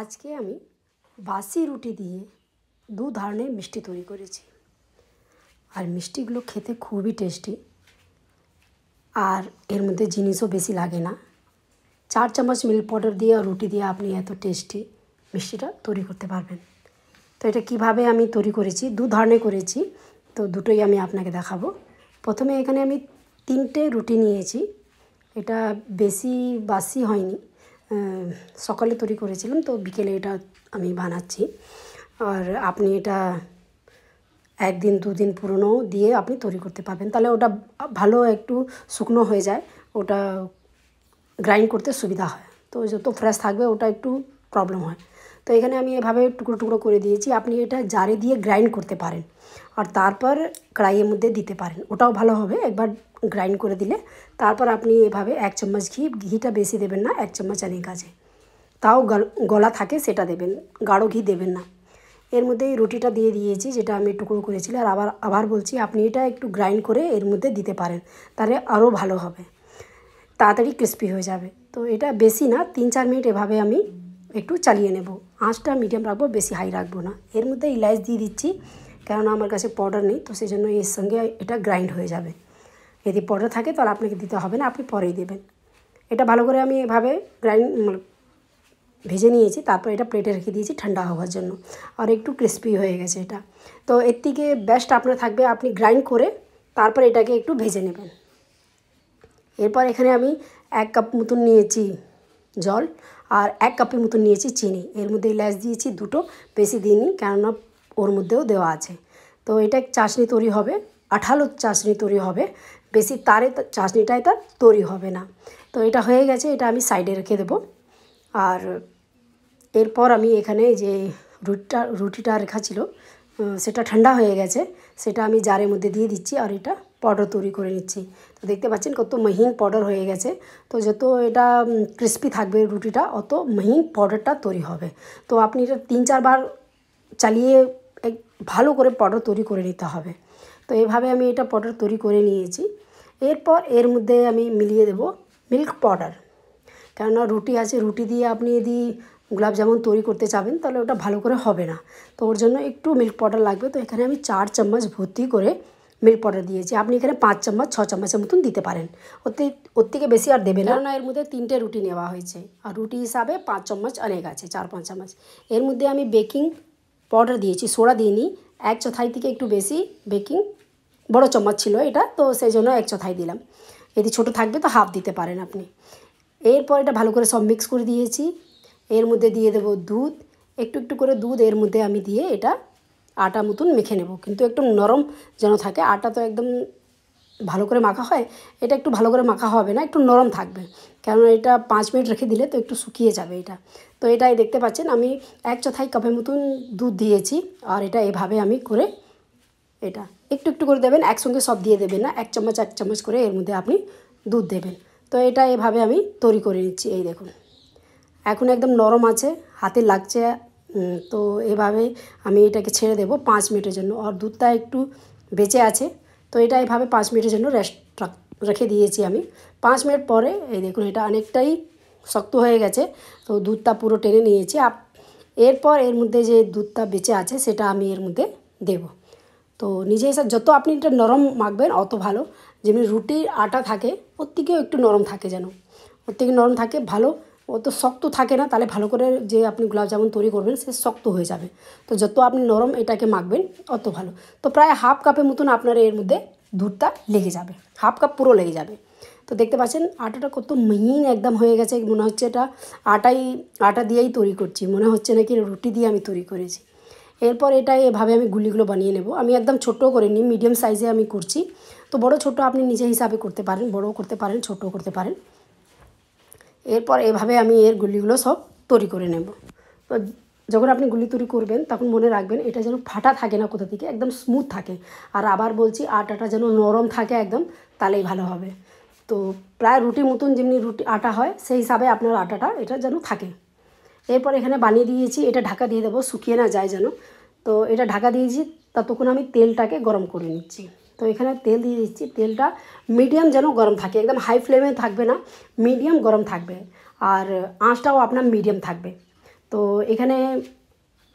আজকে আমি বাসি রুটি দিয়ে দু ধরনের মিষ্টি তৈরি করেছি আর মিষ্টিগুলো খেতে খুবই টেস্টি আর এর মধ্যে জিনিসও বেশি লাগে না চার চামচ মিল্ক পাউডার দিয়ে আর রুটি দিয়ে আপনি এত টেস্টি মিষ্টিটা তৈরি করতে পারবেন তো এটা কিভাবে আমি তৈরি করেছি দু ধরনের করেছি তো দুটোই আমি আপনাকে দেখাবো প্রথমে এখানে আমি তিনটে রুটি নিয়েছি এটা বেশি বাসি হয়নি সকালে তৈরি করেছিলাম তো বিকেলে এটা আমি বানাচ্ছি আর আপনি এটা একদিন দুদিন পুরনো দিয়ে আপনি তৈরি করতে পারবেন তাহলে ওটা ভালো একটু শুকনো হয়ে যায় ওটা গ্রাইন্ড করতে সুবিধা হয় তো যত ফ্রেশ থাকবে ওটা একটু প্রবলেম হয় তো এখানে আমি এভাবে টুকরো টুকরো করে দিয়েছি আপনি এটা জারে দিয়ে গ্রাইন্ড করতে পারেন আর তারপর কড়াইয়ের মধ্যে দিতে পারেন ওটাও ভালো হবে একবার গ্রাইন্ড করে দিলে তারপর আপনি এভাবে এক চামচ ঘি ঘিটা বেশি দেবেন না এক চামচ অনেক আছে তাও গলা থাকে সেটা দেবেন গাঢ় ঘি দেবেন না এর মধ্যে রুটিটা দিয়ে দিয়েছি যেটা আমি টুকরো করেছিলাম আর আবার আবার বলছি আপনি এটা একটু গ্রাইন্ড করে এর মধ্যে দিতে পারেন তাহলে আরও ভালো হবে তাড়াতাড়ি ক্রিস্পি হয়ে যাবে তো এটা বেশি না তিন চার মিনিট এভাবে আমি একটু চালিয়ে নেব আঁচটা মিডিয়াম রাখবো বেশি হাই রাখবো না এর মধ্যে ইলাইচ দিয়ে দিচ্ছি কেননা আমার কাছে পাউডার নেই তো সেই জন্য এর সঙ্গে এটা গ্রাইন্ড হয়ে যাবে যদি পরে থাকে তাহলে আপনাকে দিতে হবে না আপনি পরেই দেবেন এটা ভালো করে আমি এভাবে গ্রাইন্ড মানে ভেজে নিয়েছি তারপর এটা প্লেটে রেখে দিয়েছি ঠান্ডা হওয়ার জন্য আর একটু ক্রিস্পি হয়ে গেছে এটা তো এর থেকে বেস্ট আপনার থাকবে আপনি গ্রাইন্ড করে তারপর এটাকে একটু ভেজে নেবেন এরপর এখানে আমি এক কাপ মতন নিয়েছি জল আর এক কাপের মতন নিয়েছি চিনি এর মধ্যে ইলাচ দিয়েছি দুটো বেশি দিনই কেননা ওর মধ্যেও দেওয়া আছে তো এটা চাশনি তৈরি হবে আঠালো চাশনি তৈরি হবে বেশি তারে চাশনিটাই তার তৈরি হবে না তো এটা হয়ে গেছে এটা আমি সাইডে রেখে দেব আর এরপর আমি এখানে যে রুটিটা রুটিটা রেখা ছিল সেটা ঠান্ডা হয়ে গেছে সেটা আমি জারের মধ্যে দিয়ে দিচ্ছি আর এটা পাউডার তৈরি করে নিচ্ছি তো দেখতে পাচ্ছেন কত মহিন পাউডার হয়ে গেছে তো যত এটা ক্রিস্পি থাকবে রুটিটা অত মহিন পাউডারটা তৈরি হবে তো আপনি এটা তিন চারবার চালিয়ে ভালো করে পটল তৈরি করে নিতে হবে তো এভাবে আমি এটা পটল তৈরি করে নিয়েছি এরপর এর মধ্যে আমি মিলিয়ে দেব মিল্ক পাউডার কেননা রুটি আছে রুটি দিয়ে আপনি যদি গোলাপ জামুন তৈরি করতে চাবেন তাহলে ওটা ভালো করে হবে না তো ওর জন্য একটু মিল্ক পাউডার লাগবে তো এখানে আমি চার চামচ ভর্তি করে মিল্ক পাউডার দিয়েছি আপনি এখানে পাঁচ চামচ ছ চামচের মতন দিতে পারেন ওতে ওর থেকে বেশি আর দেবে না এর মধ্যে তিনটে রুটি নেওয়া হয়েছে আর রুটি হিসাবে পাঁচ চামচ অনেক আছে চার পাঁচ চামচ এর মধ্যে আমি বেকিং পাউডার দিয়েছি সোডা নি এক চথাই থেকে একটু বেশি বেকিং বড় চম্মচ ছিল এটা তো সেই জন্য এক চথাই দিলাম যদি ছোট থাকবে তো হাফ দিতে পারেন আপনি এরপর এটা ভালো করে সব মিক্স করে দিয়েছি এর মধ্যে দিয়ে দেব দুধ একটু একটু করে দুধ এর মধ্যে আমি দিয়ে এটা আটা মতন মেখে নেব কিন্তু একটু নরম যেন থাকে আটা তো একদম ভালো করে মাখা হয় এটা একটু ভালো করে মাখা হবে না একটু নরম থাকবে কেননা এটা পাঁচ মিনিট রেখে দিলে তো একটু শুকিয়ে যাবে এটা তো এটাই দেখতে পাচ্ছেন আমি এক চথাই কাপের মতন দুধ দিয়েছি আর এটা এভাবে আমি করে এটা একটু একটু করে দেবেন একসঙ্গে সব দিয়ে দেবেন না এক চামচ এক চামচ করে এর মধ্যে আপনি দুধ দেবেন তো এটা এভাবে আমি তৈরি করে নিচ্ছি এই দেখুন এখন একদম নরম আছে হাতে লাগছে তো এভাবে আমি এটাকে ছেড়ে দেব পাঁচ মিনিটের জন্য আর দুধটা একটু বেঁচে আছে তো এটা এভাবে পাঁচ মিনিটের জন্য রেস্ট রাখতে রেখে দিয়েছি আমি পাঁচ মিনিট পরে এই দেখুন এটা অনেকটাই শক্ত হয়ে গেছে তো দুধটা পুরো টেনে নিয়েছি আপ এরপর এর মধ্যে যে দুধটা বেঁচে আছে সেটা আমি এর মধ্যে দেব তো নিজে হিসাব যত আপনি এটা নরম মাখবেন অত ভালো যেমনি রুটির আটা থাকে ওর থেকেও একটু নরম থাকে যেন ওর থেকে নরম থাকে ভালো অত শক্ত থাকে না তাহলে ভালো করে যে আপনি গোলাপ জামুন তৈরি করবেন সে শক্ত হয়ে যাবে তো যত আপনি নরম এটাকে মাখবেন অত ভালো তো প্রায় হাফ কাপের মতন আপনারা এর মধ্যে দুধটা লেগে যাবে হাফ কাপ পুরো লেগে যাবে তো দেখতে পাচ্ছেন আটাটা কত মিহিন একদম হয়ে গেছে মনে হচ্ছে এটা আটাই আটা দিয়েই তৈরি করছি মনে হচ্ছে নাকি রুটি দিয়ে আমি তৈরি করেছি এরপর এটা এভাবে আমি গুলিগুলো বানিয়ে নেব আমি একদম ছোটো করে নিই মিডিয়াম সাইজে আমি করছি তো বড় ছোট আপনি নিজে হিসাবে করতে পারেন বড়ও করতে পারেন ছোটো করতে পারেন এরপর এভাবে আমি এর গুলিগুলো সব তৈরি করে নেব তো যখন আপনি গুলি তুলি করবেন তখন মনে রাখবেন এটা যেন ফাটা থাকে না কোথা থেকে একদম স্মুথ থাকে আর আবার বলছি আটাটা যেন নরম থাকে একদম তাহলেই ভালো হবে তো প্রায় রুটির মতন যেমনি রুটি আটা হয় সেই হিসাবে আপনার আটাটা এটা যেন থাকে এরপর এখানে বানিয়ে দিয়েছি এটা ঢাকা দিয়ে দেবো শুকিয়ে না যায় যেন তো এটা ঢাকা দিয়েছি ততক্ষণ আমি তেলটাকে গরম করে নিচ্ছি তো এখানে তেল দিয়ে দিচ্ছি তেলটা মিডিয়াম যেন গরম থাকে একদম হাই ফ্লেমে থাকবে না মিডিয়াম গরম থাকবে আর আঁচটাও আপনার মিডিয়াম থাকবে তো এখানে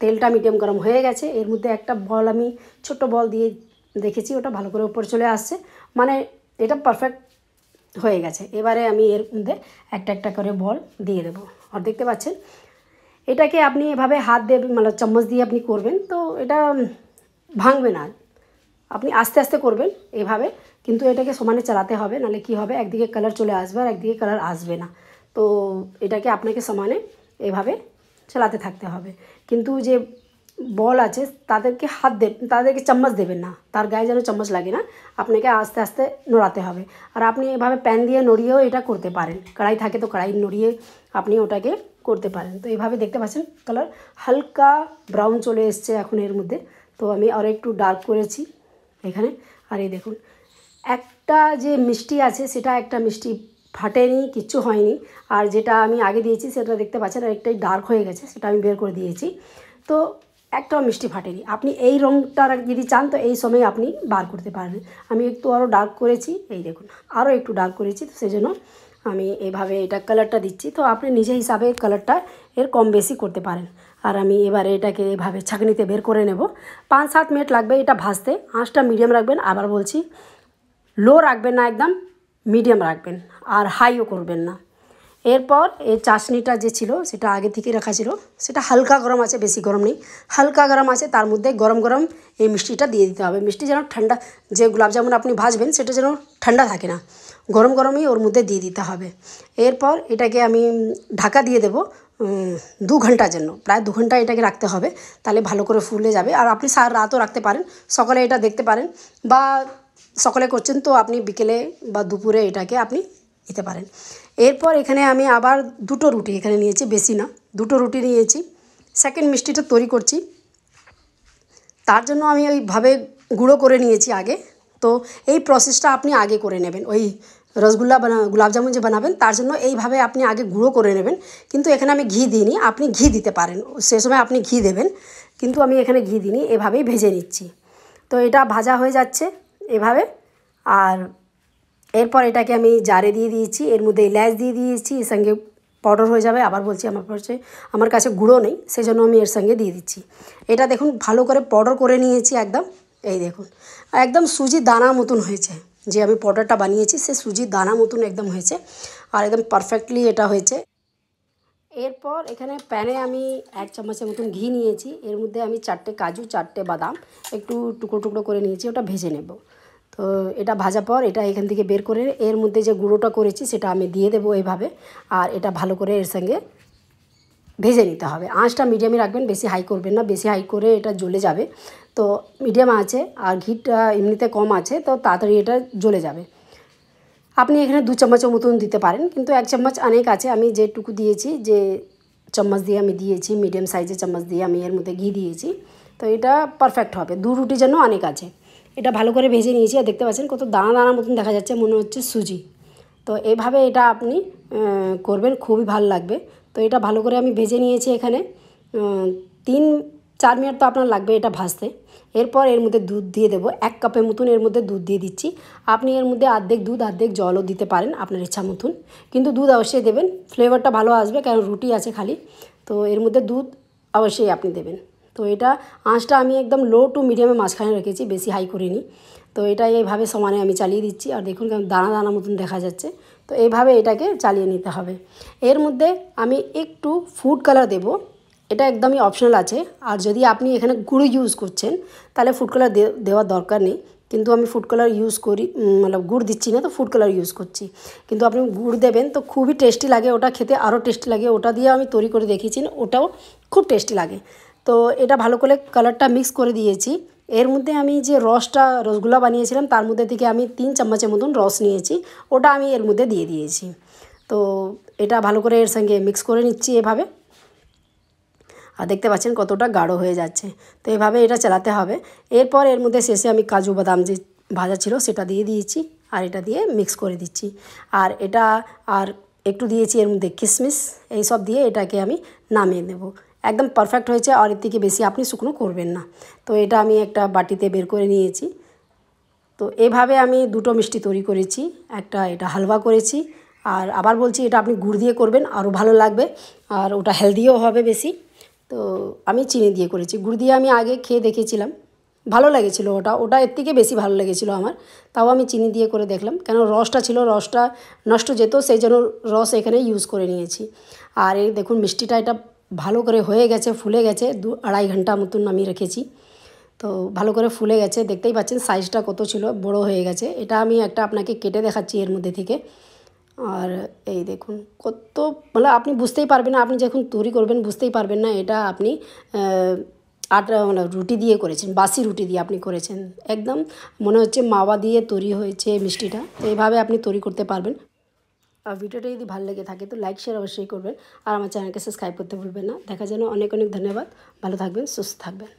তেলটা মিডিয়াম গরম হয়ে গেছে এর মধ্যে একটা বল আমি ছোট বল দিয়ে দেখেছি ওটা ভালো করে উপরে চলে আসছে মানে এটা পারফেক্ট হয়ে গেছে এবারে আমি এর মধ্যে একটা একটা করে বল দিয়ে দেবো আর দেখতে পাচ্ছেন এটাকে আপনি এভাবে হাত দিয়ে মানে চামচ দিয়ে আপনি করবেন তো এটা ভাঙবে না আপনি আস্তে আস্তে করবেন এভাবে কিন্তু এটাকে সমানে চালাতে হবে নাহলে কি হবে একদিকে কালার চলে আসবে আর একদিকে কালার আসবে না তো এটাকে আপনাকে সমানে এভাবে চালাতে থাকতে হবে কিন্তু যে বল আছে তাদেরকে হাত দেব তাদেরকে চামচ দেবেন না তার গায়ে যেন চামচ লাগে না আপনাকে আস্তে আস্তে নড়াতে হবে আর আপনি এভাবে প্যান দিয়ে নড়িয়েও এটা করতে পারেন কড়াই থাকে তো কড়াই নড়িয়ে আপনি ওটাকে করতে পারেন তো এভাবে দেখতে পাচ্ছেন কালার হালকা ব্রাউন চলে এসছে এখন এর মধ্যে তো আমি আরও একটু ডার্ক করেছি এখানে আর এই দেখুন একটা যে মিষ্টি আছে সেটা একটা মিষ্টি ফাটেনি কিচ্ছু হয়নি আর যেটা আমি আগে দিয়েছি সেটা দেখতে পাচ্ছেন একটাই ডার্ক হয়ে গেছে সেটা আমি বের করে দিয়েছি তো একটাও মিষ্টি ফাটেনি আপনি এই রঙটা যদি চান তো এই সময় আপনি বার করতে পারেন আমি একটু আরও ডার্ক করেছি এই দেখুন আরও একটু ডার্ক করেছি তো সেই জন্য আমি এভাবে এটা কালারটা দিচ্ছি তো আপনি নিজে হিসাবে কালারটা এর কম বেশি করতে পারেন আর আমি এবারে এটাকে এভাবে ছাঁকনিতে বের করে নেব পাঁচ সাত মিনিট লাগবে এটা ভাজতে আঁচটা মিডিয়াম রাখবেন আবার বলছি লো রাখবেন না একদম মিডিয়াম রাখবেন আর হাইও করবেন না এরপর এই চাশনিটা যে ছিল সেটা আগে থেকে রাখা ছিল সেটা হালকা গরম আছে বেশি গরম নেই হালকা গরম আছে তার মধ্যে গরম গরম এই মিষ্টিটা দিয়ে দিতে হবে মিষ্টি যেন ঠান্ডা যে জামুন আপনি ভাজবেন সেটা যেন ঠান্ডা থাকে না গরম গরমই ওর মধ্যে দিয়ে দিতে হবে এরপর এটাকে আমি ঢাকা দিয়ে দেব দু ঘন্টার জন্য প্রায় দু ঘন্টা এটাকে রাখতে হবে তাহলে ভালো করে ফুলে যাবে আর আপনি সার রাতও রাখতে পারেন সকালে এটা দেখতে পারেন বা সকলে করছেন তো আপনি বিকেলে বা দুপুরে এটাকে আপনি নিতে পারেন এরপর এখানে আমি আবার দুটো রুটি এখানে নিয়েছি বেশি না দুটো রুটি নিয়েছি সেকেন্ড মিষ্টিটা তৈরি করছি তার জন্য আমি ওইভাবে গুঁড়ো করে নিয়েছি আগে তো এই প্রসেসটা আপনি আগে করে নেবেন ওই রসগোল্লা বানা গুলাবজামুন যে বানাবেন তার জন্য এইভাবে আপনি আগে গুঁড়ো করে নেবেন কিন্তু এখানে আমি ঘি দিইনি আপনি ঘি দিতে পারেন সে সময় আপনি ঘি দেবেন কিন্তু আমি এখানে ঘি দিইনি এভাবেই ভেজে নিচ্ছি তো এটা ভাজা হয়ে যাচ্ছে এভাবে আর এরপর এটাকে আমি জারে দিয়ে দিয়েছি এর মধ্যে এলাচ দিয়ে দিয়েছি এর সঙ্গে পাউডার হয়ে যাবে আবার বলছি আমার কাছে আমার কাছে গুঁড়ো নেই সেজন্য আমি এর সঙ্গে দিয়ে দিচ্ছি এটা দেখুন ভালো করে পাউডার করে নিয়েছি একদম এই দেখুন একদম সুজি দানা মতন হয়েছে যে আমি পাউডারটা বানিয়েছি সে সুজি দানা মতন একদম হয়েছে আর একদম পারফেক্টলি এটা হয়েছে এরপর এখানে প্যানে আমি এক চামচের মতন ঘি নিয়েছি এর মধ্যে আমি চারটে কাজু চারটে বাদাম একটু টুকরো টুকরো করে নিয়েছি ওটা ভেজে নেব তো এটা ভাজা পর এটা এখান থেকে বের করে এর মধ্যে যে গুঁড়োটা করেছি সেটা আমি দিয়ে দেবো এইভাবে আর এটা ভালো করে এর সঙ্গে ভেজে নিতে হবে আঁচটা মিডিয়ামে রাখবেন বেশি হাই করবেন না বেশি হাই করে এটা জ্বলে যাবে তো মিডিয়াম আছে আর ঘিটা এমনিতে কম আছে তো তাড়াতাড়ি এটা জ্বলে যাবে আপনি এখানে দু চামচের মতন দিতে পারেন কিন্তু এক চামচ অনেক আছে আমি যেটুকু দিয়েছি যে চামচ দিয়ে আমি দিয়েছি মিডিয়াম সাইজের চামচ দিয়ে আমি এর মধ্যে ঘি দিয়েছি তো এটা পারফেক্ট হবে দু রুটি যেন অনেক আছে এটা ভালো করে ভেজে নিয়েছি আর দেখতে পাচ্ছেন কত দানা দানা মতন দেখা যাচ্ছে মনে হচ্ছে সুজি তো এভাবে এটা আপনি করবেন খুবই ভালো লাগবে তো এটা ভালো করে আমি ভেজে নিয়েছি এখানে তিন চার মিনিট তো আপনার লাগবে এটা ভাজতে এরপর এর মধ্যে দুধ দিয়ে দেবো এক কাপের মতন এর মধ্যে দুধ দিয়ে দিচ্ছি আপনি এর মধ্যে অর্ধেক দুধ অর্ধেক জলও দিতে পারেন আপনার ইচ্ছা মতন কিন্তু দুধ অবশ্যই দেবেন ফ্লেভারটা ভালো আসবে কারণ রুটি আছে খালি তো এর মধ্যে দুধ অবশ্যই আপনি দেবেন তো এটা আঁচটা আমি একদম লো টু মিডিয়ামে মাঝখানে রেখেছি বেশি হাই করিনি তো এটা এইভাবে সমানে আমি চালিয়ে দিচ্ছি আর দেখুন কেমন দানা দানা মতন দেখা যাচ্ছে তো এইভাবে এটাকে চালিয়ে নিতে হবে এর মধ্যে আমি একটু ফুড কালার দেব এটা একদমই অপশনাল আছে আর যদি আপনি এখানে গুঁড়ো ইউজ করছেন তাহলে ফুড কালার দেওয়ার দরকার নেই কিন্তু আমি ফুড কালার ইউজ করি মানে গুড় দিচ্ছি না তো ফুড কালার ইউজ করছি কিন্তু আপনি গুড় দেবেন তো খুবই টেস্টি লাগে ওটা খেতে আরও টেস্টি লাগে ওটা দিয়ে আমি তৈরি করে দেখেছি ওটাও খুব টেস্টি লাগে তো এটা ভালো করে কালারটা মিক্স করে দিয়েছি এর মধ্যে আমি যে রসটা রসগুলা বানিয়েছিলাম তার মধ্যে থেকে আমি তিন চামচের মতন রস নিয়েছি ওটা আমি এর মধ্যে দিয়ে দিয়েছি তো এটা ভালো করে এর সঙ্গে মিক্স করে নিচ্ছি এভাবে আর দেখতে পাচ্ছেন কতটা গাঢ় হয়ে যাচ্ছে তো এভাবে এটা চালাতে হবে এরপর এর মধ্যে শেষে আমি কাজু বাদাম যে ভাজা ছিল সেটা দিয়ে দিয়েছি আর এটা দিয়ে মিক্স করে দিচ্ছি আর এটা আর একটু দিয়েছি এর মধ্যে কিশমিশ এইসব দিয়ে এটাকে আমি নামিয়ে নেব একদম পারফেক্ট হয়েছে আর এর থেকে বেশি আপনি শুকনো করবেন না তো এটা আমি একটা বাটিতে বের করে নিয়েছি তো এভাবে আমি দুটো মিষ্টি তৈরি করেছি একটা এটা হালুয়া করেছি আর আবার বলছি এটা আপনি গুড় দিয়ে করবেন আরও ভালো লাগবে আর ওটা হেলদিও হবে বেশি তো আমি চিনি দিয়ে করেছি গুড় দিয়ে আমি আগে খেয়ে দেখেছিলাম ভালো লেগেছিলো ওটা ওটা এর থেকে বেশি ভালো লেগেছিলো আমার তাও আমি চিনি দিয়ে করে দেখলাম কেন রসটা ছিল রসটা নষ্ট যেত সেই জন্য রস এখানে ইউজ করে নিয়েছি আর এই দেখুন মিষ্টিটা এটা ভালো করে হয়ে গেছে ফুলে গেছে দু আড়াই ঘন্টা মতন আমি রেখেছি তো ভালো করে ফুলে গেছে দেখতেই পাচ্ছেন সাইজটা কত ছিল বড় হয়ে গেছে এটা আমি একটা আপনাকে কেটে দেখাচ্ছি এর মধ্যে থেকে আর এই দেখুন কত মানে আপনি বুঝতেই পারবেন না আপনি যখন তৈরি করবেন বুঝতেই পারবেন না এটা আপনি আটা মানে রুটি দিয়ে করেছেন বাসি রুটি দিয়ে আপনি করেছেন একদম মনে হচ্ছে মাওয়া দিয়ে তৈরি হয়েছে মিষ্টিটা তো এইভাবে আপনি তৈরি করতে পারবেন ভিডিওটা যদি ভালো লেগে থাকে তো লাইক শেয়ার অবশ্যই করবেন আর আমার চ্যানেলকে সাবস্ক্রাইব করতে ভুলবেন না দেখা যেন অনেক অনেক ধন্যবাদ ভালো থাকবেন সুস্থ থাকবেন